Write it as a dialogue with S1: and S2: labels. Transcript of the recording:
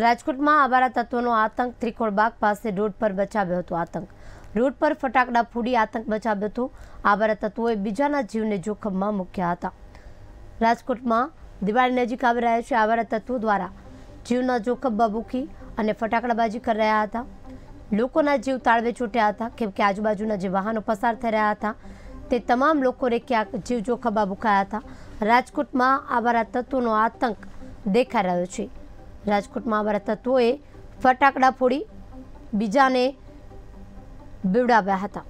S1: રાજકોટ માં આબારા તત્વો નો આતંક ત્રિકોળબાગ પાસે રોડ પર બચાવ્યો હતો આતંક રોડ પર ફટાકડા ફૂડી આતંક બચાવ્યો હતો આબારા તત્વો એ બીજાના જીવ ને જોખમ માં મૂક્યા હતા રાજકોટ માં દિવાળી નજીક આવી રહ્યો છે આબારા તત્વો દ્વારા જીવ ના જોખમ બબૂખી અને ફટાકડા બાજી કર રયા હતા લોકો ના જીવ તાળવે છોટ્યા હતા કે આજુબાજુ ના જે વાહનો ફસાર થઈ રહ્યા હતા તે તમામ લોકો રે કે જીવ જોખમ બબકાયા હતા રાજકોટ માં આબારા તત્વો નો આતંક દેખાર રહ્યો છે રાજકોટમાં આવા તત્વોએ ફટાકડા ફોડી બીજાને બિવડાવ્યા હતા